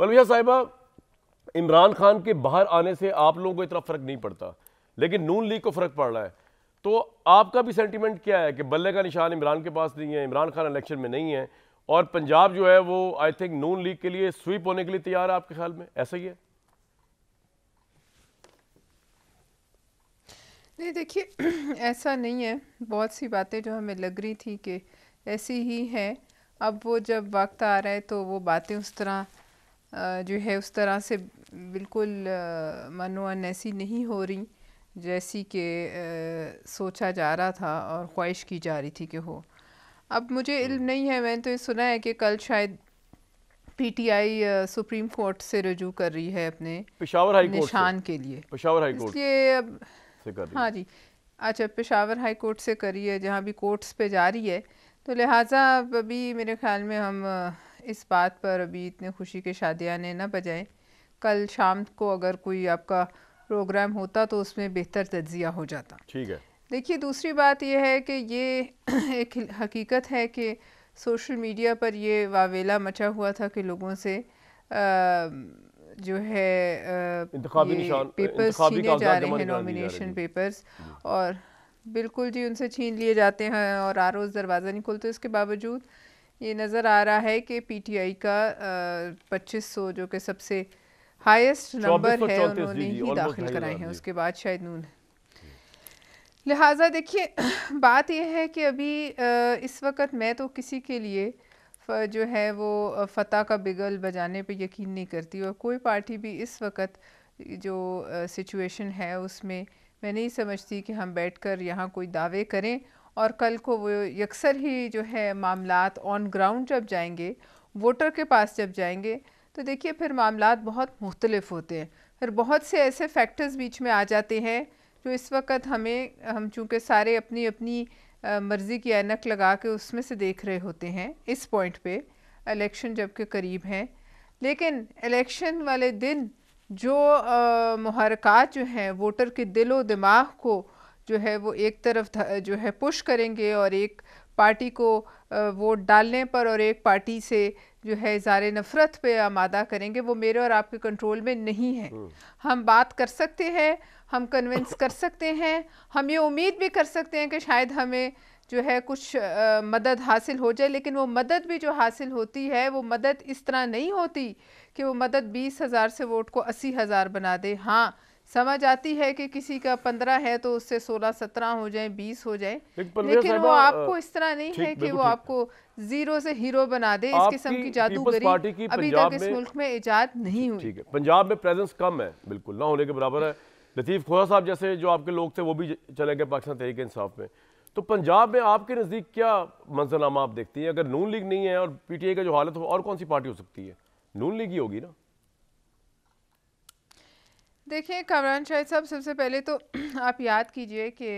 पलविया साहिबा इमरान खान के बाहर आने से आप लोगों को इतना फ़र्क नहीं पड़ता लेकिन नून लीग को फ़र्क पड़ रहा है तो आपका भी सेंटिमेंट क्या है कि बल्ले का निशान इमरान के पास नहीं है इमरान खान इलेक्शन में नहीं है और पंजाब जो है वो आई थिंक नून लीग के लिए स्वीप होने के लिए तैयार है आपके ख्याल में ऐसा ही है नहीं देखिए ऐसा नहीं है बहुत सी बातें जो हमें लग रही थी कि ऐसी ही है अब वो जब वक्त आ रहा है तो वो बातें उस तरह जो है उस तरह से बिल्कुल मनो ऐसी नहीं हो रही जैसी के सोचा जा रहा था और ख्वाहिश की जा रही थी कि हो अब मुझे इल्म हम्म। नहीं है मैंने तो ये सुना है कि कल शायद पीटीआई सुप्रीम कोर्ट से रजू कर रही है अपने पिशावर हाई निशान के लिए पिशावर हाई कोर्ट इसलिए अब से कर हाँ जी अच्छा पेशावर हाई कोर्ट से करी है जहाँ भी कोर्ट्स पे जा रही है तो लिहाजा अभी मेरे ख्याल में हम इस बात पर अभी इतने खुशी के शादियाने ना बजाएं कल शाम को अगर कोई आपका प्रोग्राम होता तो उसमें बेहतर तजिया हो जाता ठीक है देखिए दूसरी बात यह है कि ये एक हकीकत है कि सोशल मीडिया पर ये वावेला मचा हुआ था कि लोगों से आ, जो है पेपर्स छीने जा रहे हैं नॉमिनेशन पेपर्स और बिल्कुल जी उनसे छीन लिए जाते हैं और आर दरवाज़ा नहीं खोलते इसके बावजूद ये नज़र आ रहा है कि पीटीआई का पच्चीस सौ जो कि सबसे हाईएस्ट नंबर है उन्होंने ही दाखिल कराए हैं उसके बाद शायद नून लिहाजा देखिए बात यह है कि अभी इस वक्त मैं तो किसी के लिए जो है वो फतह का बिगल बजाने पे यकीन नहीं करती और कोई पार्टी भी इस वक्त जो सिचुएशन है उसमें मैं नहीं समझती कि हम बैठकर यहाँ कोई दावे करें और कल को वो यकसर ही जो है मामला ऑन ग्राउंड जब जाएंगे वोटर के पास जब जाएंगे तो देखिए फिर मामला बहुत मुख्तलफ होते हैं फिर बहुत से ऐसे फैक्टर्स बीच में आ जाते हैं जो इस वक्त हमें हम चूँकि सारे अपनी अपनी मर्ज़ी की ऐनक लगा के उसमें से देख रहे होते हैं इस पॉइंट पे इलेक्शन जब के करीब हैं लेकिन इलेक्शन वाले दिन जो आ, जो हैं वोटर के दिलो दिमाग को जो है वो एक तरफ जो है पुश करेंगे और एक पार्टी को वोट डालने पर और एक पार्टी से जो है इज़ार नफ़रत पे आमादा करेंगे वो मेरे और आपके कंट्रोल में नहीं है हम्म। हम बात कर सकते हैं हम कन्विंस कर सकते हैं हम ये उम्मीद भी कर सकते हैं कि शायद हमें जो है कुछ आ, मदद हासिल हो जाए लेकिन वो मदद भी जो हासिल होती है वो मदद इस तरह नहीं होती कि वो मदद बीस हज़ार से वोट को अस्सी हज़ार बना दे हाँ समझ आती है कि किसी का पंद्रह है तो उससे सोलह सत्रह हो जाए बीस हो जाए लेकिन वो आपको इस तरह नहीं है कि वो आपको जीरो से हीरो बना दे इस किस्म की जादूगरी अभी तक इस मुल्क में इजाद नहीं हुई ठीक है पंजाब में प्रेजेंस कम है बिल्कुल ना होने के बराबर है लतीफ़ खोरा साहब जैसे जो आपके लोग थे वो भी चले गए पाकिस्तान तहरीक इंसाफ में तो पंजाब में आपके नज़दीक क्या मंजरनामा आप देखती हैं अगर नून लीग नहीं है और पीटीआई का जो हालत हो और कौन सी पार्टी हो सकती है नून लीग ही होगी ना देखिए कमरान शाहिद साहब सबसे पहले तो आप याद कीजिए कि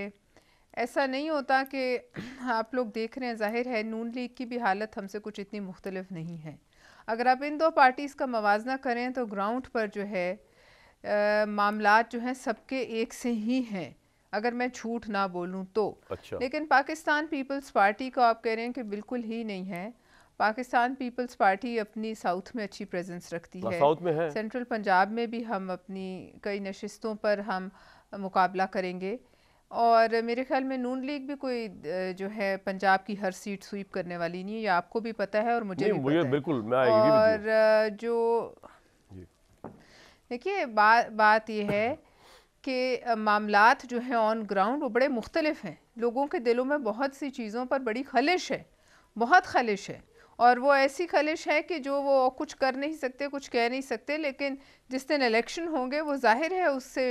ऐसा नहीं होता कि आप लोग देख रहे हैं जाहिर है नून लीग की भी हालत हमसे कुछ इतनी मुख्तलफ नहीं है अगर आप इन दो पार्टीज़ का मवाजना करें तो ग्राउंड पर जो है मामला जो हैं सबके एक से ही हैं अगर मैं झूठ ना बोलूं तो अच्छा। लेकिन पाकिस्तान पीपल्स पार्टी को आप कह रहे हैं कि बिल्कुल ही नहीं है पाकिस्तान पीपल्स पार्टी अपनी साउथ में अच्छी प्रेजेंस रखती हाँ, है साउथ में है सेंट्रल पंजाब में भी हम अपनी कई नशस्तों पर हम मुकाबला करेंगे और मेरे ख्याल में नून लीग भी कोई जो है पंजाब की हर सीट स्वीप करने वाली नहीं है या आपको भी पता है और मुझे भी मुझे पता बिल्कुल है। मैं और जो देखिए बात बात यह है कि मामलात जो हैं ऑन ग्राउंड वो बड़े मुख्तलिफ हैं लोगों के दिलों में बहुत सी चीज़ों पर बड़ी खलिश है बहुत खलिश है और वो ऐसी खलिश है कि जो वो कुछ कर नहीं सकते कुछ कह नहीं सकते लेकिन जिस दिन इलेक्शन होंगे वो जाहिर है उससे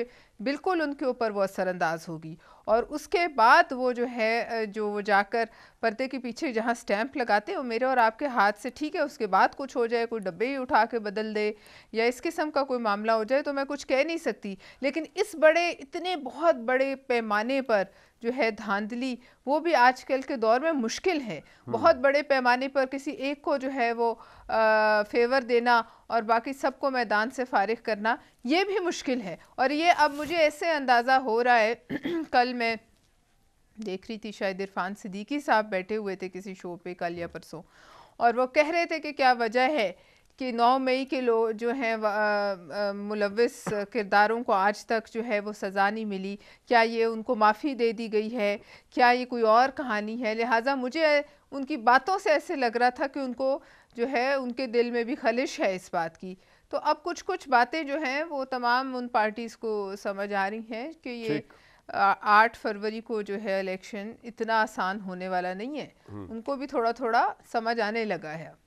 बिल्कुल उनके ऊपर वो असरअंदाज होगी और उसके बाद वो जो है जो वो जाकर पर्दे के पीछे जहाँ स्टैंप लगाते हैं मेरे और आपके हाथ से ठीक है उसके बाद कुछ हो जाए कोई डब्बे ही उठा के बदल दे या इस किस्म का कोई मामला हो जाए तो मैं कुछ कह नहीं सकती लेकिन इस बड़े इतने बहुत बड़े पैमाने पर जो है धांधली वो भी आजकल के दौर में मुश्किल है बहुत बड़े पैमाने पर किसी एक को जो है वो आ, फेवर देना और बाकी सबको मैदान से फारिग करना ये भी मुश्किल है और ये अब मुझे ऐसे अंदाज़ा हो रहा है कल मैं देख रही थी शायद इरफान सिद्दीकी साहब बैठे हुए थे किसी शो पे कल या परसों और वो कह रहे थे कि क्या वजह है कि 9 मई के लोग जो हैं मुलविस किरदारों को आज तक जो है वो सज़ा नहीं मिली क्या ये उनको माफ़ी दे दी गई है क्या ये कोई और कहानी है लिहाजा मुझे उनकी बातों से ऐसे लग रहा था कि उनको जो है उनके दिल में भी खलिश है इस बात की तो अब कुछ कुछ बातें जो हैं वो तमाम उन पार्टीज़ को समझ आ रही हैं कि ये आठ फरवरी को जो है इलेक्शन इतना आसान होने वाला नहीं है हम्म। उनको भी थोड़ा थोड़ा समझ आने लगा है